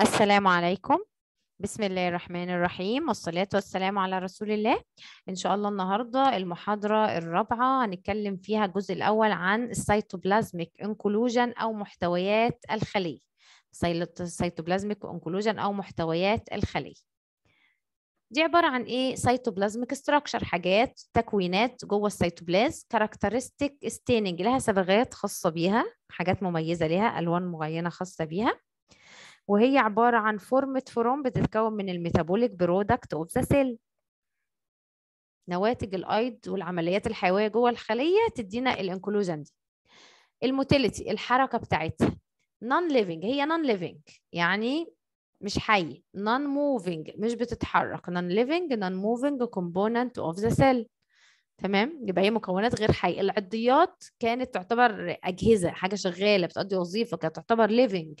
السلام عليكم بسم الله الرحمن الرحيم والصلاة والسلام على رسول الله إن شاء الله النهاردة المحاضرة الرابعة هنتكلم فيها الجزء الأول عن السيتوبلازميك انكولوجن أو محتويات الخلية السيتوبلازميك انكولوجن أو محتويات الخلية دي عبارة عن إيه سيتوبلازميك ستراكشر حاجات تكوينات جوه السيتوبلاز كاركترستيك ستيننج لها صبغات خاصة بيها حاجات مميزة ليها ألوان معينة خاصة بيها وهي عبارة عن فورمة فروم بتتكون من الميتابوليك برودكت اوف ذا سيل نواتج الايض والعمليات الحيويه جوه الخليه تدينا الانكلوجن دي الموتيليتي الحركه بتاعتها نون ليفنج هي نون ليفنج يعني مش حي نون موفينج مش بتتحرك نون ليفنج نون موفينج كومبوننت اوف ذا سيل تمام يبقى هي مكونات غير حيه العضيات كانت تعتبر اجهزه حاجه شغاله بتؤدي وظيفه كانت تعتبر ليفنج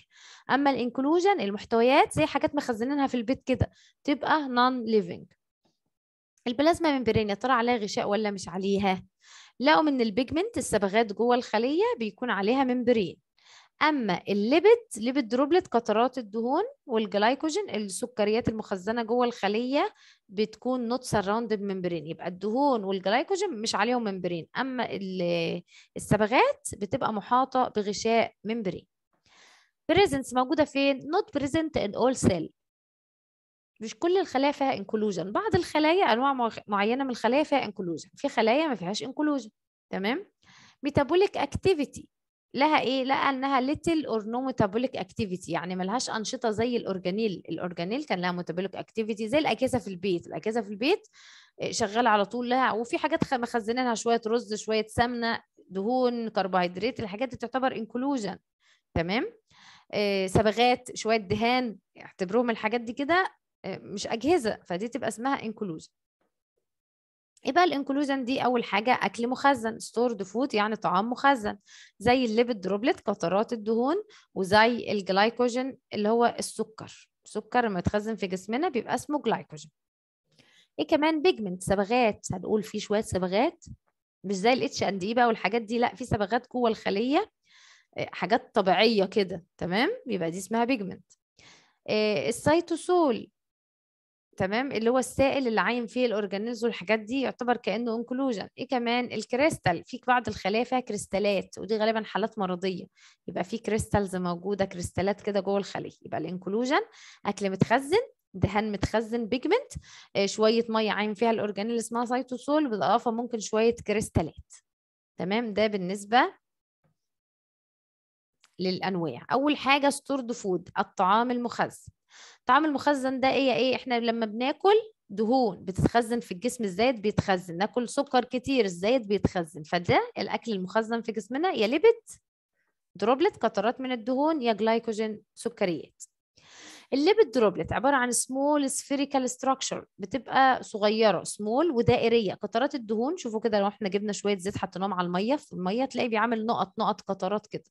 اما الانكلوجن المحتويات زي حاجات مخزنينها في البيت كده تبقى نون ليفنج البلازما ممبرين يا ترى عليها غشاء ولا مش عليها لقوا من البيجمنت الصبغات جوه الخليه بيكون عليها ممبرين اما الليبيد ليبيد دروبلت قطرات الدهون والجلايكوجين السكريات المخزنه جوه الخليه بتكون نوت سراوندد ممبرين يبقى الدهون والجلايكوجين مش عليهم ممبرين اما الصبغات بتبقى محاطه بغشاء ممبرين بريزنس موجوده فين نوت بريزنت ان اول سيل مش كل الخلايا فيها انكلوجن بعض الخلايا انواع معينه من الخلايا فيها انكلوجن في خلايا ما فيهاش انكلوجن تمام ميتابوليك اكتيفيتي لها ايه لقى انها ليتل اور نو ميتابوليك اكتيفيتي يعني ملهاش انشطه زي الاورجانيل الاورجانيل كان لها ميتابوليك اكتيفيتي زي الاجهزه في البيت الاجهزه في البيت آه، شغاله على طول لها وفي حاجات مخزنينها شويه رز شويه سمنه دهون كربوهيدرات الحاجات دي تعتبر انكلوجن تمام صبغات آه، شويه دهان اعتبروهم الحاجات دي كده آه، مش اجهزه فدي تبقى اسمها انكلوجن يبقى إيه الانكلوجن دي اول حاجه اكل مخزن ستورد فود يعني طعام مخزن زي الليبيد دروبلت قطرات الدهون وزي الجلايكوجين اللي هو السكر السكر لما يتخزن في جسمنا بيبقى اسمه جلايكوجين ايه كمان بيجمنت صبغات هنقول في شويه صبغات مش زي الاتش اند اي بقى والحاجات دي لا في صبغات جوه الخليه آه، حاجات طبيعيه كده تمام يبقى دي اسمها بيجمنت آه، السيتوسول تمام اللي هو السائل اللي عايم فيه الاورجانيز والحاجات دي يعتبر كانه انكلوجن ايه كمان الكريستال في بعض الخلايا فيها كريستالات ودي غالبا حالات مرضيه يبقى في كريستالز موجوده كريستالات كده جوه الخليه يبقى الانكلوجن اكل متخزن دهان متخزن بيجمنت آه، شويه ميه عايم فيها الاورجانيل اللي اسمها سيتوسول بالاضافه ممكن شويه كريستالات تمام ده بالنسبه للانواع اول حاجه ستورد فود الطعام المخزن الطعام المخزن ده ايه ايه احنا لما بناكل دهون بتتخزن في الجسم الزايد بيتخزن ناكل سكر كتير الزايد بيتخزن فده الاكل المخزن في جسمنا يا ليبت دروبلت قطرات من الدهون يا جلايكوجين سكريات الليبيد دروبلت عباره عن سمول سفيريكال ستراكشر بتبقى صغيره سمول ودائريه قطرات الدهون شوفوا كده لو احنا جبنا شويه زيت حطيناهم على الميه في الميه تلاقي بيعمل نقط نقط قطرات كده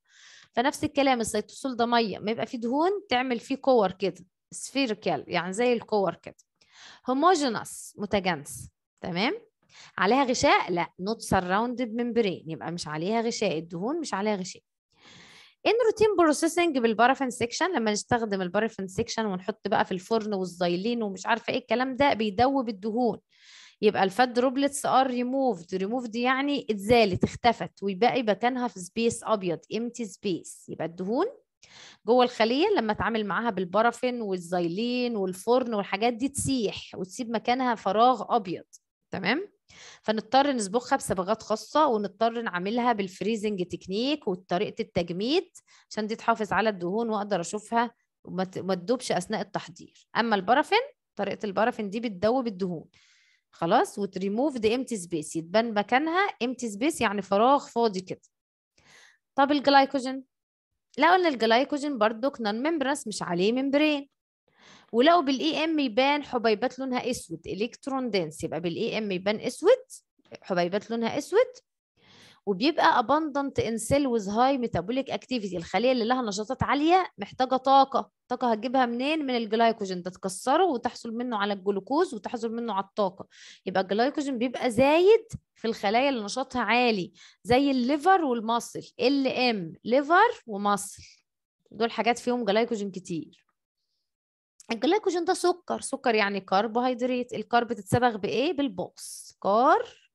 فنفس الكلام السيتوسول ده ميه ما يبقى فيه دهون تعمل فيه كور كده سفيريكال يعني زي الكور كده هوموجينوس متجانس تمام عليها غشاء لا نوت سراوندد ميمبرين يبقى مش عليها غشاء الدهون مش عليها غشاء ان روتين بروسيسنج بالبارافين سيكشن لما نستخدم البارافين سيكشن ونحط بقى في الفرن والزيلين ومش عارفه ايه الكلام ده بيدوب الدهون يبقى الفات دروبلتس ار ريموفد ريموفد يعني اتزالت اختفت ويبقى مكانها في سبيس ابيض امتي سبيس يبقى الدهون جوه الخليه لما اتعامل معاها بالبرافين والزيلين والفرن والحاجات دي تسيح وتسيب مكانها فراغ ابيض تمام فنضطر نصبغها بصبغات خاصه ونضطر نعملها بالفريزنج تكنيك وطريقه التجميد عشان دي تحافظ على الدهون واقدر اشوفها وما تدوبش اثناء التحضير اما البرافين طريقه البرافين دي بتدوب الدهون خلاص وتريموف ذا امتي سبيس يتبان مكانها امتي سبيس يعني فراغ فاضي كده طب الجلايكوجين لقوا ان الجلايكوجين برضو نون ممبرس مش عليه ممبرين ولو بالاي ام e يبان حبيبات لونها اسود الكترون دنس يبقى بالاي ام e يبان اسود حبيبات لونها اسود وبيبقى abundant in cell with high metabolic activity الخليه اللي لها نشاطات عاليه محتاجه طاقه طاقه هتجيبها منين من الجلايكوجين ده تكسره وتحصل منه على الجلوكوز وتحصل منه على الطاقه يبقى الجلايكوجين بيبقى زايد في الخلايا اللي نشاطها عالي زي الليفر والمصل ال ام ليفر ومصل دول حاجات فيهم جلايكوجين كتير الجلايكوجين ده سكر سكر يعني كربوهيدرات الكار بتتسبغ بايه بالبوص كار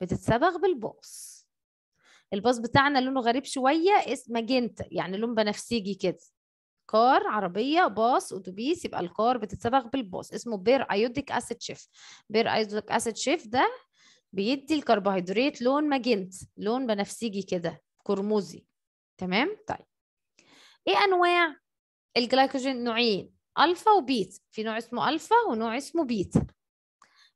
بتتسبغ بالبوص الباص بتاعنا لونه غريب شويه اسم ماجنتا يعني لون بنفسجي كده كار عربيه باص اتوبيس يبقى الكار بتتصبغ بالباص اسمه بير ايوديك اسيد شيف بير ايوديك اسيد شيف ده بيدي الكربوهيدرات لون ماجنت لون بنفسجي كده قرمزي تمام طيب ايه انواع الجلايكوجين نوعين الفا وبيت في نوع اسمه الفا ونوع اسمه بيت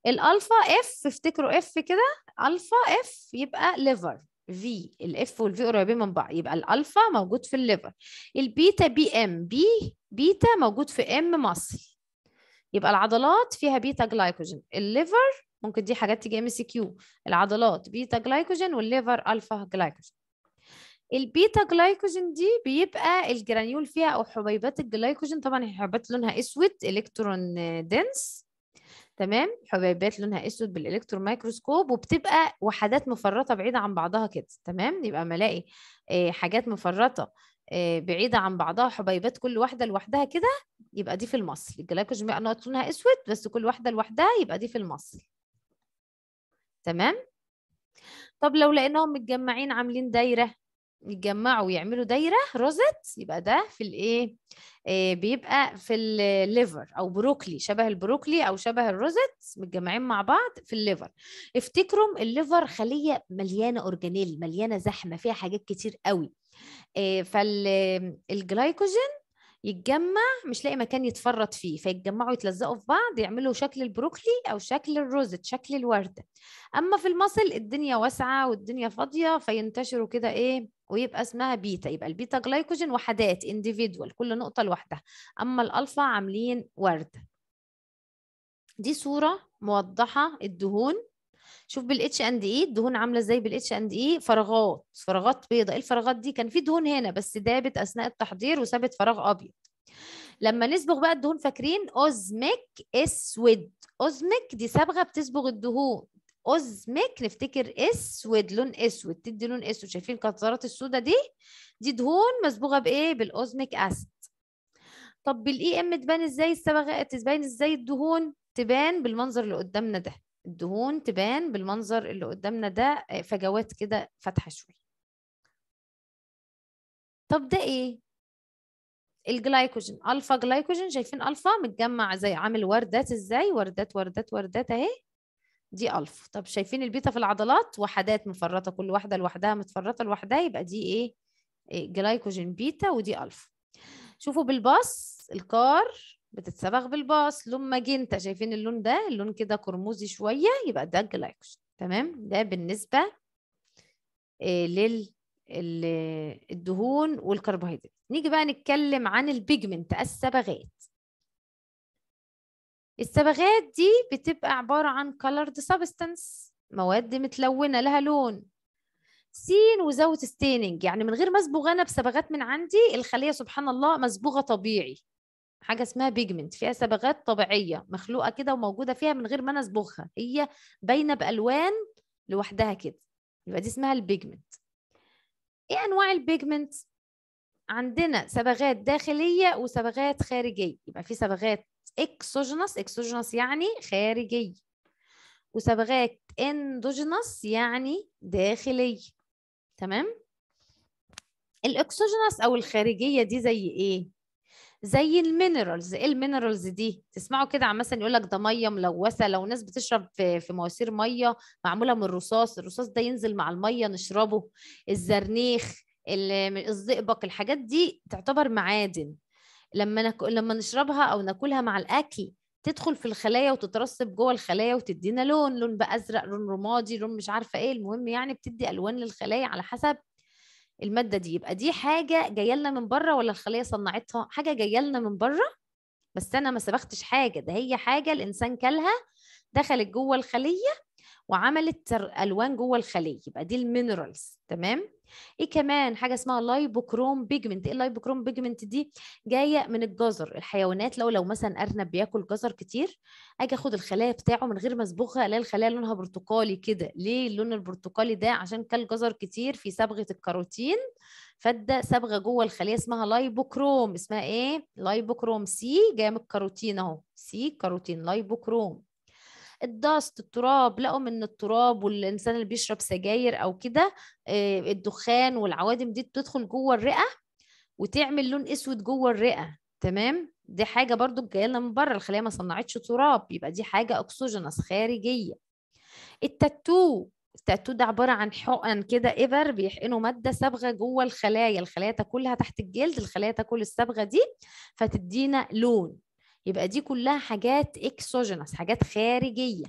الالفا اف افتكروا اف كده الفا اف يبقى ليفر في الاف والفي قريبين من بعض يبقى الالفا موجود في الليفر البيتا بي ام بي بيتا موجود في ام مصل يبقى العضلات فيها بيتا جلايكوجين الليفر ممكن دي حاجات تيجي ام سي كيو العضلات بيتا جلايكوجين والليفر الفا جلايكوجين البيتا جلايكوجين دي بيبقى الجرانيول فيها او حبيبات الجلايكوجين طبعا الحبيبات لونها اسود الكترون دنس تمام حبيبات لونها اسود بالالكترو مايكروسكوب وبتبقى وحدات مفرطه بعيده عن بعضها كده تمام يبقى ما الاقي آه، حاجات مفرطه آه، بعيده عن بعضها حبيبات كل واحده لوحدها كده يبقى دي في المصل الجلايكوجين جميع نقط لونها اسود بس كل واحده لوحدها يبقى دي في المصل تمام طب لو لقيناهم متجمعين عاملين دايره يتجمعوا ويعملوا دايره روزت يبقى ده في الايه آه، بيبقى في الليفر او بروكلي شبه البروكلي او شبه الروزت متجمعين مع بعض في الليفر افتكروا الليفر خليه مليانه اورجانيل مليانه زحمه فيها حاجات كتير قوي آه، فالجلايكوجين يتجمع مش لاقي مكان يتفرط فيه فيتجمعوا يتلزقوا في بعض يعملوا شكل البروكلي او شكل الروزت شكل الورده اما في المصل الدنيا واسعه والدنيا فاضيه فينتشروا كده ايه ويبقى اسمها بيتا يبقى البيتا جلايكوجين وحدات انديفيدوال كل نقطه لوحدها اما الالفا عاملين ورد دي صوره موضحه الدهون شوف بالاتش اند اي الدهون عامله ازاي بالاتش اند اي فراغات فراغات بيضاء ايه الفراغات دي كان في دهون هنا بس دابت اثناء التحضير وسابت فراغ ابيض لما نصبغ بقى الدهون فاكرين اوزميك اسود اوزميك دي صبغه بتصبغ الدهون اوزميك نفتكر اسود لون اسود تدي لون اسود شايفين القطرات السوداء دي دي دهون مصبوغه بايه بالاوزميك اسيد طب بالاي ام e تبان ازاي الصبغه تبان ازاي الدهون تبان بالمنظر اللي قدامنا ده الدهون تبان بالمنظر اللي قدامنا ده آه، فجوات كده فاتحه شويه طب ده ايه الجلايكوجين الفا جلايكوجين شايفين الفا متجمع زي عامل وردات ازاي وردات وردات وردات اهي دي ألف طب شايفين البيتا في العضلات وحدات مفرطة كل واحدة لوحدها متفرطة لوحدها يبقى دي إيه, إيه، جلايكوجين بيتا ودي ألف شوفوا بالباص الكار بتتسبغ بالباص لون ماجنتا شايفين اللون ده اللون كده قرمزي شوية يبقى ده الجلايكوجين تمام ده بالنسبة آه، لل الدهون والكربوهيدرات نيجي بقى نتكلم عن البيجمنت الصبغات الصبغات دي بتبقى عبارة عن colored substance مواد متلونة لها لون سين وزاوت ستيننج يعني من غير ما اصبغ انا بصبغات من عندي الخليه سبحان الله مصبوغه طبيعي حاجه اسمها بيجمنت فيها صبغات طبيعيه مخلوقه كده وموجوده فيها من غير ما انا اصبغها هي باينه بالوان لوحدها كده يبقى دي اسمها البيجمنت ايه انواع البيجمنت عندنا صبغات داخليه وصبغات خارجيه يبقى في صبغات اكسوجينس اكسوجينس يعني خارجي وصبغات اندوجينس يعني داخلي تمام الاكسوجينس او الخارجيه دي زي ايه زي المينرالز ايه المينرالز دي تسمعوا كده عم مثلا يقول لك ده ميه ملوثه لو ناس بتشرب في, في مواسير ميه معموله من الرصاص الرصاص ده ينزل مع الميه نشربه الزرنيخ الزئبق الحاجات دي تعتبر معادن لما نك... لما نشربها او ناكلها مع الاكل تدخل في الخلايا وتترسب جوه الخلايا وتدينا لون لون بقى ازرق لون رمادي لون مش عارفه ايه المهم يعني بتدي الوان للخلايا على حسب الماده دي يبقى دي حاجه جايه لنا من بره ولا الخليه صنعتها حاجه جايه لنا من بره بس انا ما سبختش حاجه ده هي حاجه الانسان كلها دخلت جوه الخليه وعملت الوان جوه الخليه يبقى دي المينرالز تمام ايه كمان حاجه اسمها لايبوكروم بيجمنت ايه اللايبوكروم بيجمنت دي جايه من الجزر الحيوانات لو لو مثلا ارنب بياكل جزر كتير اجي اخد الخلايا بتاعه من غير ما اصبغها الاقي الخلايا لونها برتقالي كده ليه اللون البرتقالي ده عشان كل جزر كتير في صبغه الكاروتين فادى صبغه جوه الخليه اسمها لايبوكروم اسمها ايه لايبوكروم سي جايه من الكاروتين اهو سي كاروتين لايبوكروم الدست التراب لقوا من التراب والانسان اللي بيشرب سجاير او كده آه، الدخان والعوادم دي بتدخل جوه الرئه وتعمل لون اسود جوه الرئه تمام دي حاجه برضو جايه لنا من بره الخليه ما صنعتش تراب يبقى دي حاجه اكسجينس خارجيه التاتو التاتو ده عباره عن حقن كده ابر بيحقنوا ماده صبغه جوه الخلايا الخلايا تاكلها تحت الجلد الخلايا تاكل الصبغه دي فتدينا لون يبقى دي كلها حاجات اكسوجينس حاجات خارجيه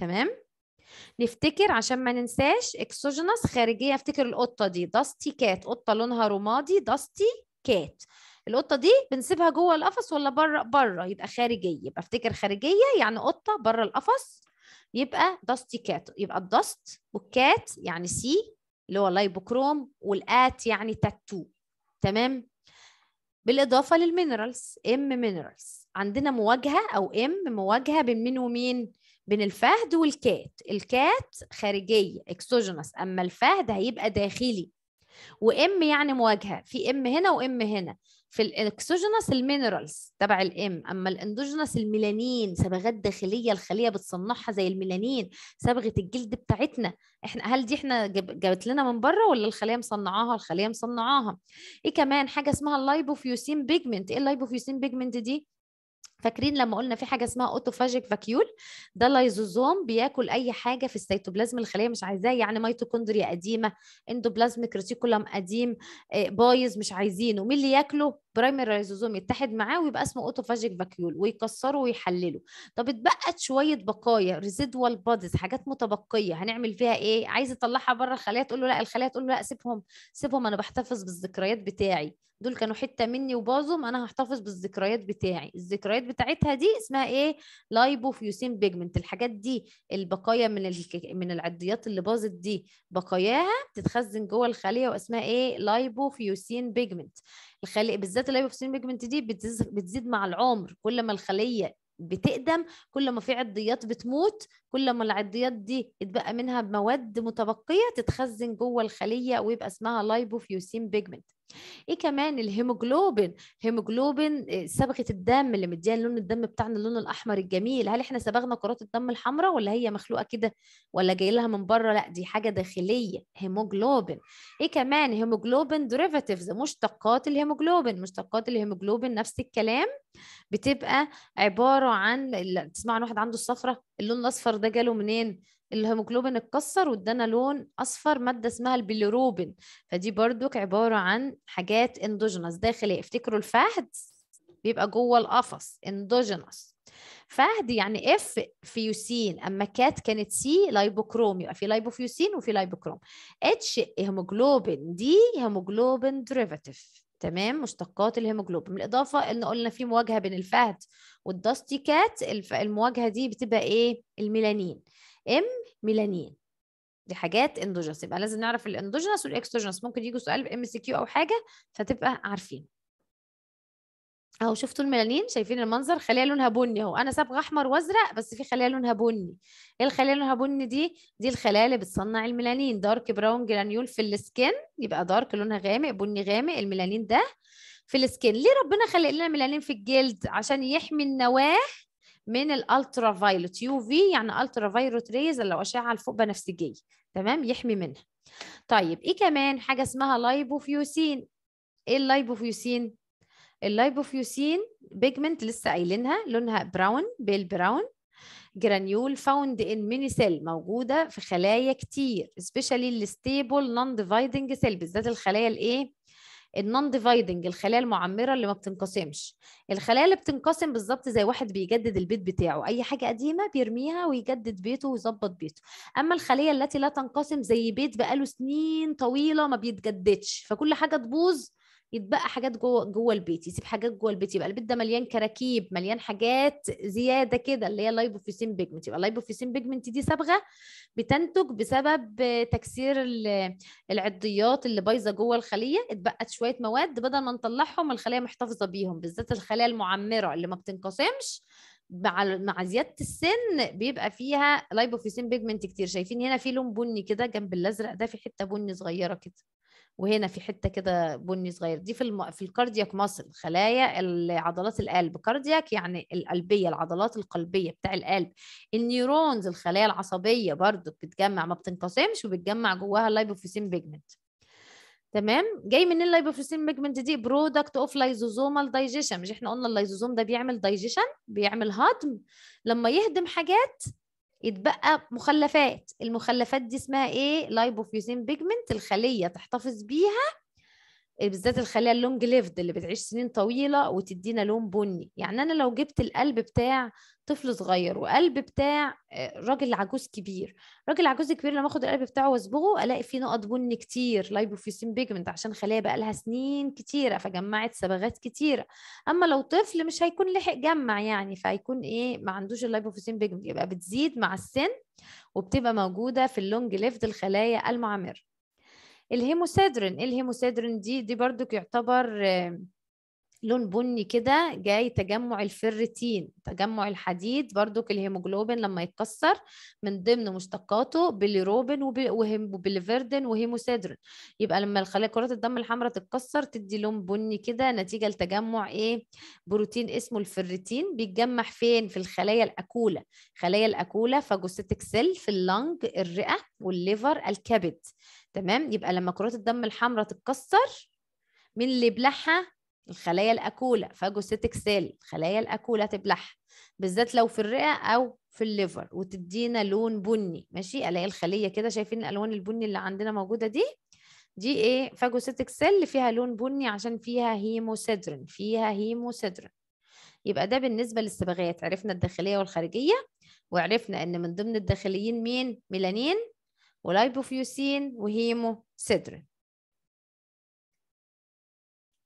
تمام نفتكر عشان ما ننساش اكسوجينس خارجيه افتكر القطه دي داستي كات قطه لونها رمادي داستي كات القطه دي بنسيبها جوه القفص ولا بره بره يبقى خارجيه يبقى افتكر خارجيه يعني قطه بره القفص يبقى داستي كات يبقى الدست والكات يعني سي اللي هو لايبوكروم والات يعني تاتو تمام بالاضافه للمينرالز ام مينرالز عندنا مواجهه او ام مواجهه بين مين ومين بين الفهد والكات الكات خارجيه اكسوجينس اما الفهد هيبقى داخلي وام يعني مواجهه في ام هنا وام هنا في الاكسوجينس المينرالز تبع الام اما الاندوجينس الميلانين صبغات داخليه الخليه بتصنعها زي الميلانين صبغه الجلد بتاعتنا احنا هل دي احنا جابت لنا من بره ولا الخليه مصنعاها الخليه مصنعاها ايه كمان حاجه اسمها اللايبوفيوسين بيجمنت ايه اللايبوفيوسين بيجمنت دي فاكرين لما قلنا في حاجه اسمها اوتوفاجيك فاكيول ده لايزوزوم بياكل اي حاجه في السيتوبلازم الخليه مش عايزاه يعني ميتوكوندريا قديمه اندوبلازمك ريتيكولم قديم آه، بايظ مش عايزينه مين اللي ياكله برايمري رايزوزوم يتحد معاه ويبقى اسمه اوتوفاجيك فاكيول ويكسره ويحلله طب اتبقت شويه بقايا ريزيدوال بادز حاجات متبقيه هنعمل فيها ايه عايز اطلعها بره الخلايا تقول له لا الخلايا تقول له لا سيبهم سيبهم انا بحتفظ بالذكريات بتاعي دول كانوا حته مني وباظوا انا هحتفظ بالذكريات بتاعي الذكريات بتاعتها دي اسمها ايه لايبوفيوسين بيجمنت الحاجات دي البقايا من ال... من العضيات اللي باظت دي بقاياها بتتخزن جوه الخليه واسمها ايه لايبوفيوسين بيجمنت الخلية بالذات الايبوفيسينيا بيجمنت دي بتزيد مع العمر كل ما الخلية بتقدم كل ما في عضيات بتموت كل ما العضيات دي اتبقى منها مواد متبقيه تتخزن جوه الخليه ويبقى اسمها لايبوفيوسين بيجمنت ايه كمان الهيموجلوبين هيموجلوبين آه، صبغه الدم اللي مديها لون الدم بتاعنا اللون الاحمر الجميل هل احنا صبغنا كرات الدم الحمراء ولا هي مخلوقه كده ولا جاي لها من بره لا دي حاجه داخليه هيموجلوبين ايه كمان هيموجلوبين ديريفاتيفز مشتقات الهيموجلوبين مشتقات الهيموجلوبين نفس الكلام بتبقى عباره عن تسمع عن واحد عنده الصفرة اللون الاصفر ده جاله منين الهيموجلوبين اتكسر وادانا لون اصفر ماده اسمها البيليروبين فدي بردك عباره عن حاجات اندوجينوس داخليه افتكروا الفهد بيبقى جوه القفص اندوجينس فهد يعني اف فيوسين اما كات كانت سي لايبوكروم يبقى في لايبوفيوسين وفي لايبوكروم اتش هيموجلوبين دي هيموجلوبين ديريفاتيف تمام مشتقات الهيموجلوبين بالاضافه ان قلنا في مواجهه بين الفهد والداستي كات المواجهه دي بتبقى ايه الميلانين ام ميلانين دي حاجات اندوجينس يبقى لازم نعرف الاندوجينس والاكستوجينس ممكن يجوا سؤال بام سي كيو او حاجه فتبقى عارفين اهو شفتوا الميلانين شايفين المنظر خليه لونها بني اهو انا صبغه احمر وازرق بس في خلايا لونها بني ايه الخلايا لونها بني دي دي الخلايا اللي بتصنع الميلانين دارك براون جرانيول في السكن يبقى دارك لونها غامق بني غامق الميلانين ده في السكن ليه ربنا خلق لنا ميلانين في الجلد عشان يحمي النواه من الالترا فايلوت يو في يعني الترا فايلوت ريز اللي هو اشعه الفوق بنفسجيه تمام يحمي منها طيب ايه كمان حاجه اسمها لايبوفيوسين ايه اللايبوفيوسين اللايبوفيوسين بيجمنت لسه قايلينها لونها براون بيل براون جرانيول فاوند ان ميني سيل موجوده في خلايا كتير سبيشالي الستيبل نون ديفايدنج سيل بالذات الخلايا الايه النون ديفايدنج الخلايا المعمره اللي ما بتنقسمش الخلايا اللي بتنقسم بالظبط زي واحد بيجدد البيت بتاعه اي حاجه قديمه بيرميها ويجدد بيته ويظبط بيته اما الخليه التي لا تنقسم زي بيت بقاله سنين طويله ما بيتجددش فكل حاجه تبوظ يتبقى حاجات جوه جوه البيت يسيب حاجات جوه البيت يبقى البيت ده مليان كراكيب مليان حاجات زياده كده اللي هي اللايبوفيسين بيجمنت يبقى اللايبوفيسين بيجمنت دي صبغه بتنتج بسبب تكسير العضيات اللي بايظه جوه الخليه اتبقت شويه مواد بدل ما نطلعهم الخليه محتفظه بيهم بالذات الخلايا المعمره اللي ما بتنقسمش مع مع زياده السن بيبقى فيها لايبوفيسين بيجمنت كتير شايفين هنا في لون بني كده جنب الازرق ده في حته بني صغيره كده وهنا في حته كده بني صغير دي في الم... في الكاردياك ماسل خلايا عضلات القلب كاردياك يعني القلبيه العضلات القلبيه بتاع القلب النيورونز الخلايا العصبيه برضو بتتجمع ما بتنقسمش وبتجمع جواها اللايبوفيسين بيجمنت تمام جاي من اللايبوفيسين بيجمنت دي برودكت اوف لايزوزومال دايجيشن مش احنا قلنا اللايزوزوم ده بيعمل دايجيشن بيعمل هضم لما يهضم حاجات يتبقى مخلفات المخلفات دي اسمها ايه لايبوفيوزين بيجمنت الخليه تحتفظ بيها آه، بالذات الخلايا اللونج ليفد اللي بتعيش سنين طويله وتدينا لون بني يعني انا لو جبت القلب بتاع طفل صغير وقلب بتاع آه، راجل عجوز كبير راجل عجوز كبير لما اخد القلب بتاعه واصبغه الاقي فيه نقط بني كتير لايبوفيسين بيجمنت عشان خلايا بقى لها سنين كتيره فجمعت صبغات كتيره اما لو طفل مش هيكون لحق جمع يعني فهيكون ايه ما عندوش اللايبوفيسين بيجمنت يبقى بتزيد مع السن وبتبقى موجوده في اللونج ليفد الخلايا المعمره الهيموسيدرين الهيموسيدرين دي دي برضك يعتبر لون بني كده جاي تجمع الفرتين تجمع الحديد برضك الهيموجلوبين لما يتكسر من ضمن مشتقاته بليروبين وبيليفيردين وهيموسيدرين يبقى لما الخلايا كرات الدم الحمراء تتكسر تدي لون بني كده نتيجه لتجمع ايه بروتين اسمه الفرتين بيتجمع فين في الخلايا الاكوله خلايا الاكوله فاجوستيك سيل في اللنج الرئه والليفر الكبد تمام يبقى لما كرات الدم الحمراء تتكسر مين اللي يبلعها الخلايا الاكوله فاجوسيتك سيل الخلايا الاكوله تبلعها بالذات لو في الرئه او في الليفر وتدينا لون بني ماشي الاقي الخليه كده شايفين الالوان البني اللي عندنا موجوده دي دي ايه فاجوسيتك سيل فيها لون بني عشان فيها هيموسيدرين فيها هيموسيدرين يبقى ده بالنسبه للصبغات عرفنا الداخليه والخارجيه وعرفنا ان من ضمن الداخليين مين ميلانين ولايبوفيوسين وهيمو سيدرين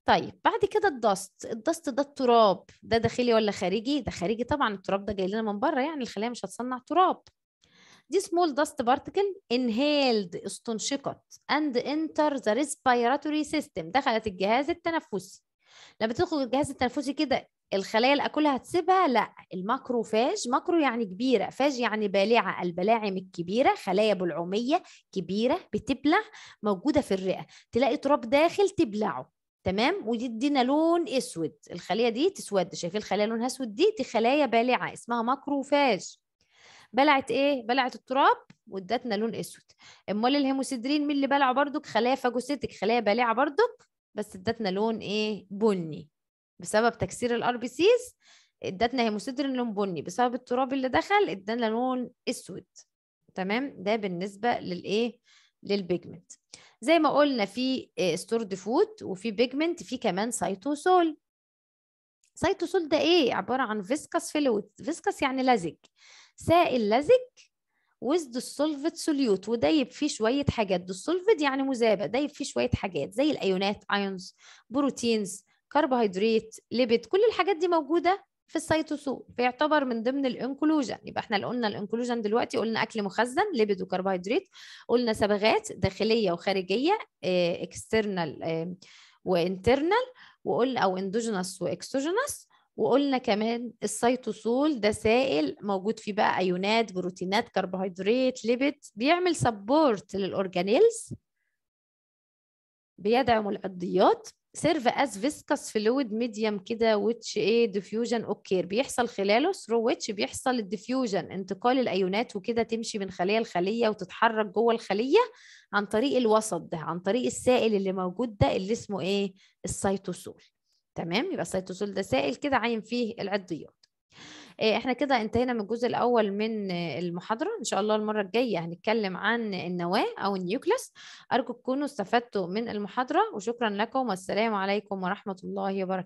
طيب بعد كده الدست الدست ده التراب ده داخلي ولا خارجي ده خارجي طبعا التراب ده جاي لنا من بره يعني الخلايا مش هتصنع تراب دي small dust particle انهيلد استنشقت اند enter the respiratory system دخلت الجهاز التنفسي لما تدخل الجهاز التنفسي كده الخلايا اللي اكلها هتسيبها لا الماكروفاج ماكرو يعني كبيره فاج يعني بالعه البلاعم الكبيره خلايا بلعوميه كبيره بتبلع موجوده في الرئه تلاقي تراب داخل تبلعه تمام ويدينا لون اسود الخليه دي تسود شايفين الخلايا لونها اسود دي دي خلايا بالعه اسمها ماكروفاج بلعت ايه بلعت التراب وادتنا لون اسود امال الهيموسيدرين مين اللي بلعه برضك خلايا فاجوسيتك خلايا بالعه برضك بس ادتنا لون ايه بني بسبب تكسير الار بي سيز ادتنا هيموسيدرين لون بني بسبب التراب اللي دخل ادانا لون اسود تمام ده بالنسبه للايه للبيجمنت زي ما قلنا في ستورد آه، فوت وفي بيجمنت في كمان سايتوسول سايتوسول ده ايه عباره عن فيسكس فلويد فيسكس يعني لزج سائل لزج وزد السولفت سوليوت ودايب فيه شويه حاجات السولفت يعني مذابه دايب فيه شويه حاجات زي الايونات ايونز بروتينز كربوهيدرات ليبيد كل الحاجات دي موجوده في السيتوسول فيعتبر من ضمن الانكلوجن يبقى احنا اللي قلنا الانكلوجن دلوقتي قلنا اكل مخزن ليبيد وكربوهيدرات قلنا صبغات داخليه وخارجيه اكسترنال آه، آه، وانترنال وقلنا او اندوجينس واكسوجينس وقلنا كمان السيتوسول ده سائل موجود فيه بقى ايونات بروتينات كربوهيدرات ليبيد بيعمل سبورت للاورجانيلز بيدعم العضيات سيرف از فيسكس فلويد ميديم كده ويتش ايه ديفيوجن اوكير بيحصل خلاله ثرو ويتش بيحصل الديفيوجن انتقال الايونات وكده تمشي من خليه لخليه وتتحرك جوه الخليه عن طريق الوسط ده عن طريق السائل اللي موجود ده اللي اسمه ايه السيتوسول تمام يبقى السيتوسول ده سائل كده عاين فيه العضيات آه، احنا كده انتهينا من الجزء الاول من المحاضره ان شاء الله المره الجايه هنتكلم عن النواه او النيوكلس ارجو تكونوا استفدتوا من المحاضره وشكرا لكم والسلام عليكم ورحمه الله وبركاته